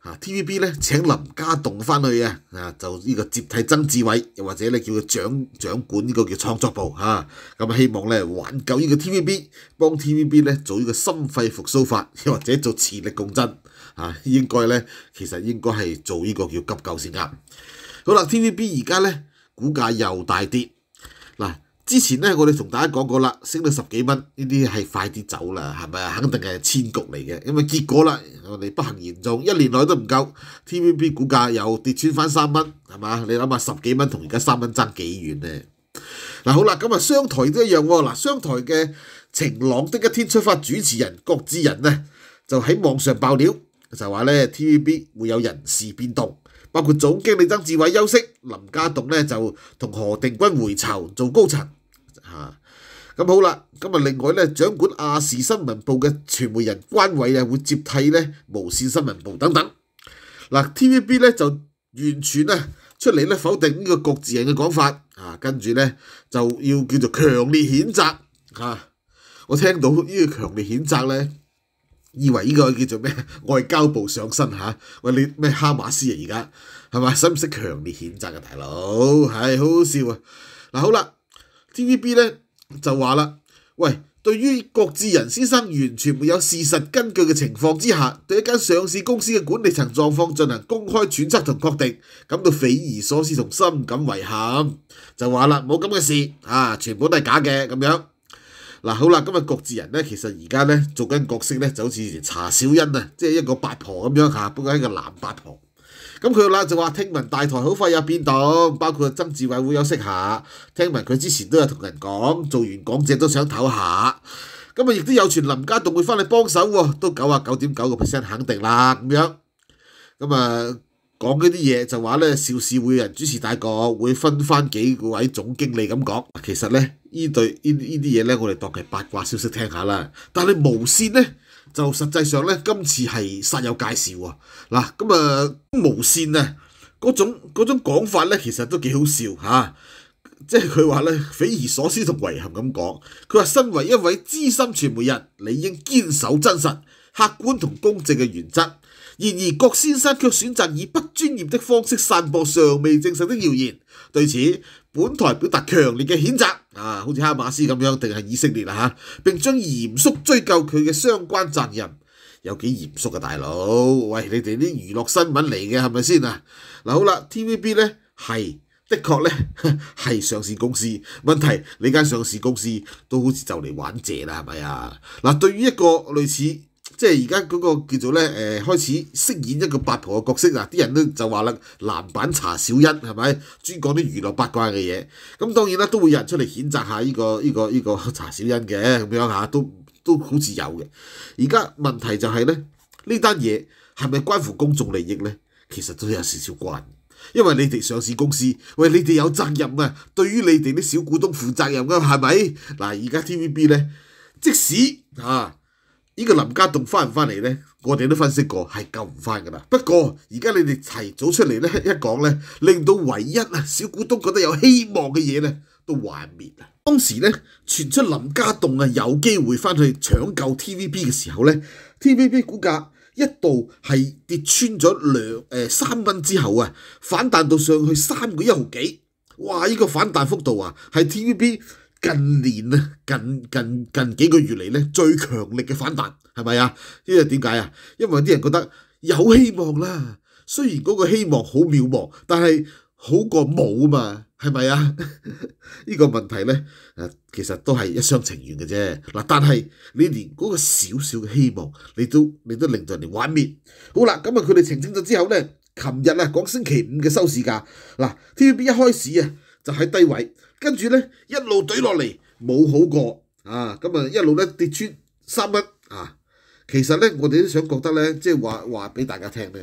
啊 t v b 咧請林家棟翻去啊，啊就呢個接替曾志偉，又或者咧叫佢掌掌管呢個叫創作部嚇，咁希望咧挽救呢個 TVB，幫 TVB 咧做呢個心肺復甦法，又或者做磁力共振，啊，應該咧其實應該係做呢個叫急救先啱。好啦，TVB 而家咧股價又大跌嗱。之前咧，我哋同大家講過啦，升到十幾蚊，呢啲係快啲走啦，係咪啊？肯定係千局嚟嘅。咁啊，結果啦，我哋不幸言中，一年內都唔夠。T V B 股價又跌穿翻三蚊，係嘛？你諗下，十幾蚊同而家三蚊爭幾遠咧？嗱，好啦，咁啊，商台都一樣喎。嗱，商台嘅《晴朗的一天》出發，主持人郭志仁咧就喺網上爆料，就話咧 T V B 會有人事變動，包括總經理曾志偉休息，林家栋咧就同何定軍回巢做高層。嚇咁好啦，咁啊另外咧，掌管亞視新聞部嘅傳媒人關偉啊，會接替咧無線新聞部等等。嗱，T V B 咧就完全啊出嚟咧否定呢個國字人嘅講法啊，跟住咧就要叫做強烈譴責嚇。我聽到呢個強烈譴責咧，以為呢個叫做咩外交部上身嚇，喂你咩哈馬斯啊而家係咪使唔使強烈譴責嘅大佬？係好好笑啊！嗱好啦。TVB 咧就話啦，喂，對於郭志仁先生完全沒有事實根據嘅情況之下，對一間上市公司嘅管理層狀況進行公開揣測同確定，感到匪夷所思同深感遺憾。就話啦，冇咁嘅事啊，全部都係假嘅咁樣。嗱，好啦，今日郭志仁咧，其實而家咧做緊角色咧，就好似查小欣啊，即係一個八婆咁樣嚇，不過係一個男八婆。咁佢啦，就話聽聞大台好快有變動，包括曾志偉會休息下。聽聞佢之前都有同人講，做完講姐都想唞下。咁啊，亦都有傳林家棟會翻嚟幫手喎，都九啊九點九個 percent 肯定啦咁樣。咁啊，講嗰啲嘢就話咧，邵氏會人主持大局，會分翻幾位總經理咁講。其實咧，依對依依啲嘢咧，我哋當係八卦消息聽下啦。但係無線咧，就實際上咧，今次係實有介紹喎。嗱，咁啊～无线啊，嗰种嗰种讲法咧，其实都几好笑吓，即系佢话咧，匪夷所思同遗憾咁讲。佢话身为一位资深传媒人，理应坚守真实、客观同公正嘅原则。然而郭先生却选择以不专业的方式散播尚未证实的谣言。对此，本台表达强烈嘅谴责啊，好似哈马斯咁样，定系以色列啦吓，并将严肃追究佢嘅相关责任。有幾嚴肅嘅大佬？喂，你哋啲娛樂新聞嚟嘅係咪先啊？嗱好啦，TVB 呢係的確呢 係上市公司，問題你間上市公司都好似就嚟玩借啦，係咪啊？嗱，對於一個類似即係而家嗰個叫做呢，誒開始飾演一個八婆嘅角色啊，啲人都就話啦，男版查小欣係咪專講啲娛樂八卦嘅嘢？咁當然啦，都會有人出嚟譴責下呢個呢個呢個查小欣嘅咁樣嚇都。都好似有嘅，而家問題就係咧，呢單嘢係咪關乎公眾利益咧？其實都有少少關，因為你哋上市公司，喂，你哋有責任啊，對於你哋啲小股東負責任噶，係咪？嗱，而家 T V B 咧，即使啊，呢個林家棟翻唔翻嚟咧，我哋都分析過係救唔翻㗎啦。不過而家你哋提早出嚟咧，一講咧，令到唯一啊小股東覺得有希望嘅嘢咧，都幻滅啦。当时咧传出林家栋啊有机会翻去抢救 T V B 嘅时候咧，T V B 股价一度系跌穿咗两诶三蚊之后啊，反弹到上去三个一毫几，哇！呢个反弹幅度啊，系 T V B 近年啊近近近几个月嚟咧最强力嘅反弹，系咪啊？因为点解啊？因为啲人觉得有希望啦，虽然嗰个希望好渺茫，但系好过冇啊嘛。系咪啊？呢個問題呢，其實都係一厢情願嘅啫。嗱，但係你連嗰個小小嘅希望，你都你都令到人哋幻滅。好啦，咁啊，佢哋澄清咗之後呢，琴日啊，講星期五嘅收市價，嗱，T.V.B. 一開始啊，就喺低位，跟住呢，一路怼落嚟，冇好過啊。咁啊，一路呢跌穿三蚊啊。其實呢，我哋都想覺得呢，即係話话俾大家聽呢，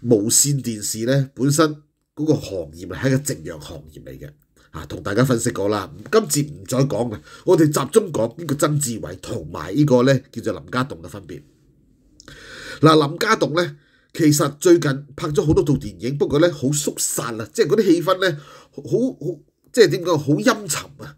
無線電視呢本身。嗰個行業係一個夕陽行業嚟嘅，啊，同大家分析過啦，今次唔再講啦，我哋集中講呢個曾志偉同埋呢個咧叫做林家棟嘅分別。嗱，林家棟咧其實最近拍咗好多套電影，不過咧好縮散啊，即係嗰啲氣氛咧好好，即係點講，好陰沉啊。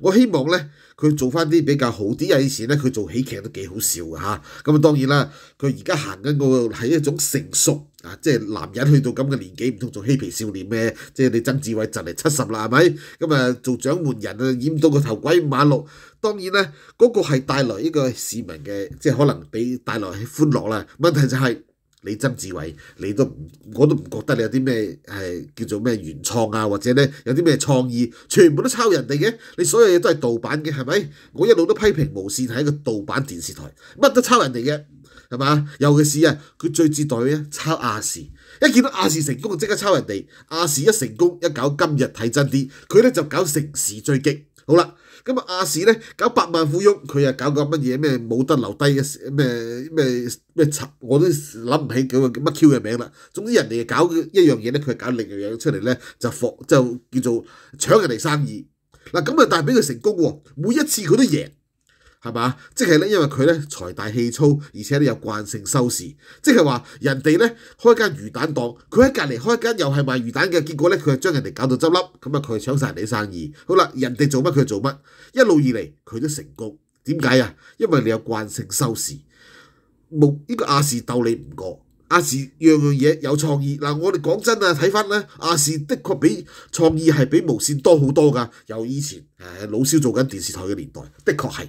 我希望咧，佢做翻啲比較好啲啊！以前咧，佢做喜劇都幾好笑嘅嚇。咁啊，當然啦，佢而家行緊嗰個係一種成熟啊，即係男人去到咁嘅年紀，唔通做嬉皮少年咩？即係你曾志偉就嚟七十啦，係咪？咁啊，做掌門人啊，染到個頭鬼馬六。當然咧，嗰個係帶來呢個市民嘅，即係可能俾帶來歡樂啦。問題就係。你曾志偉，你都唔，我都唔覺得你有啲咩係叫做咩原創啊，或者咧有啲咩創意，全部都抄人哋嘅，你所有嘢都係盜版嘅，係咪？我一路都批評無線係一個盜版電視台，乜都抄人哋嘅，係嘛？尤其是啊，佢最絕對咧抄亞視，一見到亞視成功就即刻抄人哋，亞視一成功一搞今日睇真啲，佢咧就搞城市追擊。好啦，咁啊亞視咧搞百萬富翁，佢又搞個乜嘢咩冇得留低嘅咩咩咩，我都諗唔起叫個乜 Q 嘅名啦。總之人哋搞一樣嘢咧，佢搞另一樣出嚟咧，就防就叫做搶人哋生意。嗱咁啊，但係俾佢成功喎，每一次佢都贏。係嘛？即係咧，因為佢咧財大氣粗，而且咧有慣性收視。即係話人哋咧開間魚蛋檔，佢喺隔離開間又係賣魚蛋嘅，結果咧佢係將人哋搞到執笠，咁啊佢搶曬人哋生意。好啦，人哋做乜佢做乜，一路以嚟佢都成功。點解啊？因為你有慣性收視，無呢個亞視鬥你唔過，亞視樣樣嘢有創意嗱。我哋講真啊，睇翻咧亞視的確比創意係比無線多好多噶。由以前老蕭做緊電視台嘅年代，的確係。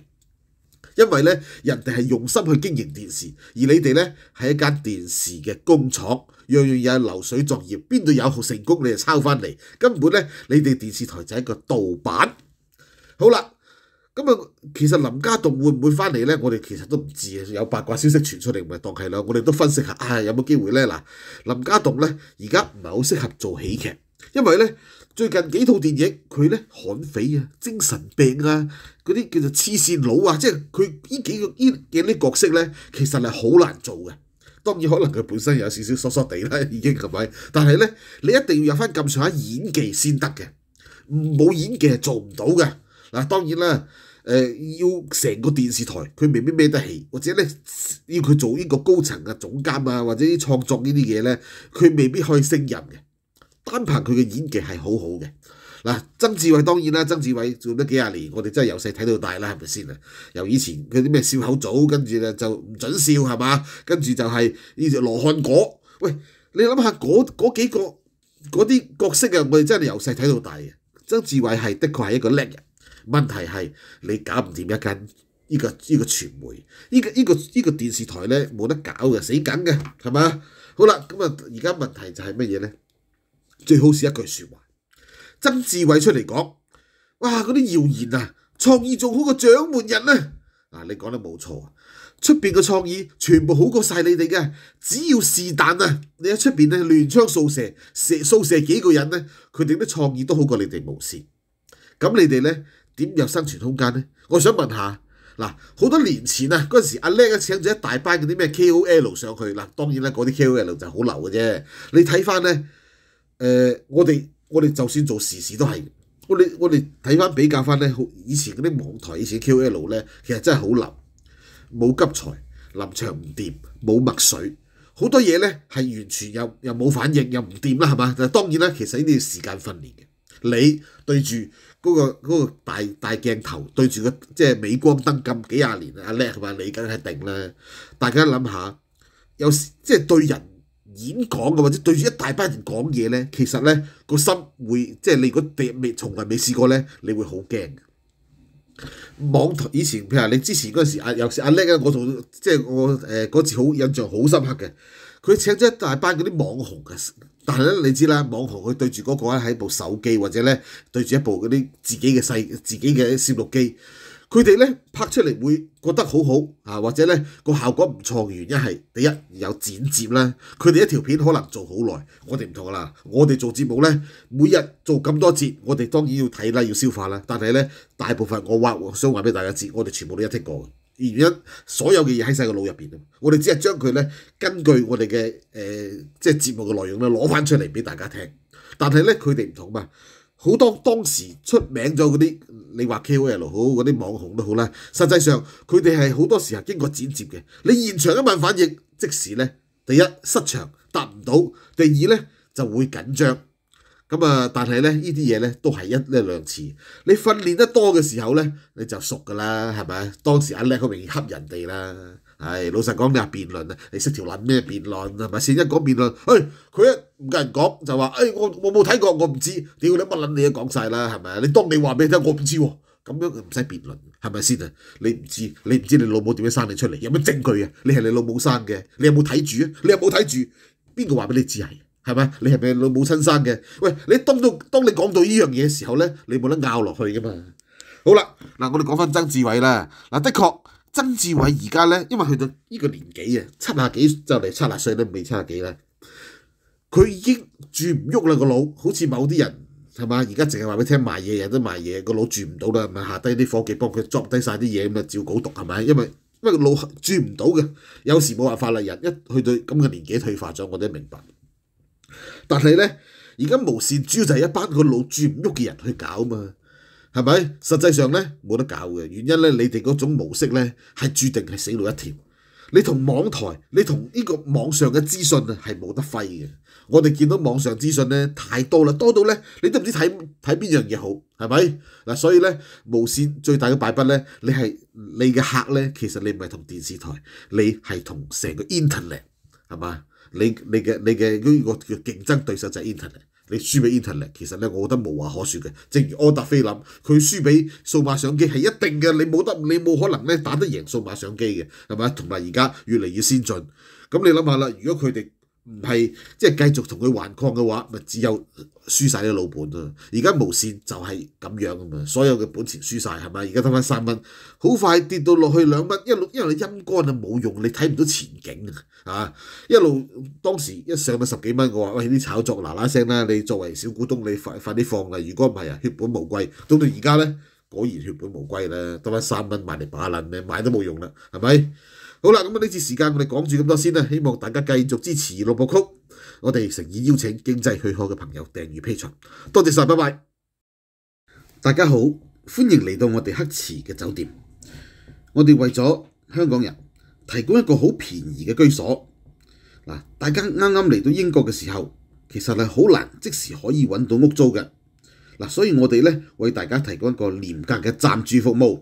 因為咧，人哋係用心去經營電視，而你哋咧係一間電視嘅工廠，樣樣嘢流水作業，邊度有好成功你就抄翻嚟？根本咧，你哋電視台就係一個盜版。好啦，咁啊，其實林家棟會唔會翻嚟呢？我哋其實都唔知啊，有八卦消息傳出嚟，唔係當係啦。我哋都分析下，啊，有冇機會呢？嗱，林家棟呢，而家唔係好適合做喜劇，因為呢，最近幾套電影，佢咧悍匪啊、精神病啊嗰啲叫做黐線佬啊，即係佢呢幾個呢嘅啲角色咧，其實係好難做嘅。當然可能佢本身有少少疏疏地啦，已經係咪？但係咧，你一定要有翻咁上下演技先得嘅，冇演技係做唔到嘅嗱。當然啦，誒要成個電視台佢未必孭得起，或者咧要佢做呢個高層嘅總監啊，或者啲創作呢啲嘢咧，佢未必可以勝任嘅。单凭佢嘅演技係好好嘅嗱，曾志偉當然啦。曾志偉做咗幾廿年，我哋真係由細睇到大啦，係咪先啊？由以前佢啲咩笑口组，跟住咧就唔准笑係嘛，跟住就係呢只羅漢果。喂，你諗下嗰嗰幾個嗰啲角色啊，我哋真係由細睇到大嘅。曾志偉係的確係一個叻人，問題係你搞唔掂一間呢個呢個傳媒，呢個呢個呢個電視台咧冇得搞嘅，死梗嘅係嘛？好啦，咁啊，而家問題就係乜嘢咧？最好是一句说话，曾志伟出嚟讲：，哇，嗰啲谣言啊，创意仲好过掌门人啊！嗱，你讲得冇错，出边嘅创意全部好过晒你哋嘅。只要是但啊，你喺出边咧乱枪扫射，射扫射几个人咧，佢哋啲创意都好过你哋无线。咁你哋咧点有生存空间咧？我想问下，嗱，好多年前啊，嗰阵时阿靓请咗一大班嗰啲咩 KOL 上去，嗱，当然啦，嗰啲 KOL 就好流嘅啫。你睇翻咧。誒，我哋我哋就算做時事都係，我哋我哋睇翻比較翻咧，以前嗰啲網台，以前 QL 咧，其實真係好臨，冇急才，臨場唔掂，冇墨水，好多嘢咧係完全又又冇反應，又唔掂啦，係嘛？但係當然啦，其實呢啲時間訓練嘅，你對住嗰個嗰個大大鏡頭，對住個即係美光燈咁幾廿年，阿叻係咪你梗係定啦。大家諗下，有時即係對人。演講嘅或者對住一大班人講嘢咧，其實咧個心會即係你如果第未從來未試過咧，你會好驚網台以前譬如話你之前嗰陣時阿又阿叻啊，我仲即係我誒嗰次好印象好深刻嘅，佢請咗一大班嗰啲網紅嘅，但係咧你知啦，網紅佢對住嗰個咧係一部手機或者咧對住一部嗰啲自己嘅細自己嘅攝錄機。佢哋咧拍出嚟會覺得好好啊，或者咧個效果唔錯嘅原因係：第一有剪接啦，佢哋一條片可能做好耐。我哋唔同啦，我哋做節目咧，每日做咁多節，我哋當然要睇啦，要消化啦。但係咧，大部分我話想話俾大家知，我哋全部都一聽過嘅。原因所有嘅嘢喺曬個腦入邊啊，我哋只係將佢咧根據我哋嘅誒即係節目嘅內容咧攞翻出嚟俾大家聽。但係咧，佢哋唔同嘛。好多當時出名咗嗰啲，你話 KOL 好，嗰啲網紅都好啦。實際上佢哋係好多時候經過剪接嘅。你現場一問反應，即時咧，第一失場答唔到，第二咧就會緊張。咁啊，但係咧呢啲嘢咧都係一一兩次。你訓練得多嘅時候咧，你就熟㗎啦，係咪？當時阿叻好容易恰人哋啦。系老实讲你話辩论啊，你识条捻咩辩论啊，系咪先？一讲辩论，佢佢一唔夠人讲就话，诶我我冇睇过，我唔知。屌你乜捻你都讲晒啦，系咪啊？你当你话俾你听，我唔知，咁样唔使辩论，系咪先啊？你唔知，你唔知你老母点样生你出嚟，有咩证据啊？你系你老母生嘅，你有冇睇住啊？你有冇睇住？边个话俾你知系？系咪你系咪老母亲生嘅？喂，你当到当你讲到呢样嘢嘅时候咧，你冇得拗落去噶嘛？好啦，嗱，我哋讲翻曾志伟啦，嗱的确。曾志偉而家咧，因為去到呢個年紀啊，七廿幾就嚟七廿歲都未七廿幾啦，佢已經轉唔喐啦個腦，好似某啲人係嘛，而家淨係話俾聽賣嘢，人都賣嘢，個腦轉唔到啦，咪下低啲伙計幫佢捉低曬啲嘢咁啊，照稿讀係咪？因為因為個腦轉唔到嘅，有時冇辦法啦。人一去到咁嘅年紀退化咗，我都明白。但係咧，而家無線主要就係一班個腦轉唔喐嘅人去搞嘛。係咪？實際上咧，冇得搞嘅原因咧，你哋嗰種模式咧係注定係死路一條。你同網台，你同呢個網上嘅資訊啊係冇得揮嘅。我哋見到網上資訊咧太多啦，多到咧你都唔知睇睇邊樣嘢好，係咪？嗱，所以咧無線最大嘅敗筆咧，你係你嘅客咧，其實你唔係同電視台，你係同成個 internet 係嘛？你你嘅你嘅呢個叫競爭對手就係 internet。你輸俾 Intel 其實咧，我覺得無話可説嘅。正如安達菲林，佢輸俾數碼相機係一定嘅，你冇得，你冇可能咧打得贏數碼相機嘅，係咪？同埋而家越嚟越先進，咁你諗下啦，如果佢哋唔係即係繼續同佢橫抗嘅話，咪只有輸曬啲老本啊。而家無線就係咁樣啊嘛，所有嘅本錢輸曬係咪？而家得翻三蚊，好快跌到落去兩蚊。一路因為陰乾啊，冇用，你睇唔到前景啊。一路當時一上到十幾蚊，我話喂啲炒作嗱嗱聲啦。你作為小股東，你快快啲放啦。如果唔係啊，血本無歸。到到而家咧，果然血本無歸啦，得翻三蚊賣嚟把撚咧，買都冇用啦，係咪？好啦，咁啊呢次時間我哋講住咁多先啦，希望大家繼續支持《六部曲》，我哋誠意邀請經濟許可嘅朋友訂預批存，多謝曬，拜拜！大家好，歡迎嚟到我哋黑池嘅酒店，我哋為咗香港人提供一個好便宜嘅居所。嗱，大家啱啱嚟到英國嘅時候，其實係好難即時可以揾到屋租嘅。嗱，所以我哋咧為大家提供一個廉價嘅暫住服務。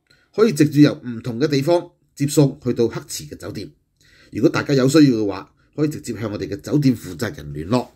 可以直接由唔同嘅地方接送去到黑池嘅酒店。如果大家有需要嘅話，可以直接向我哋嘅酒店負責人聯絡。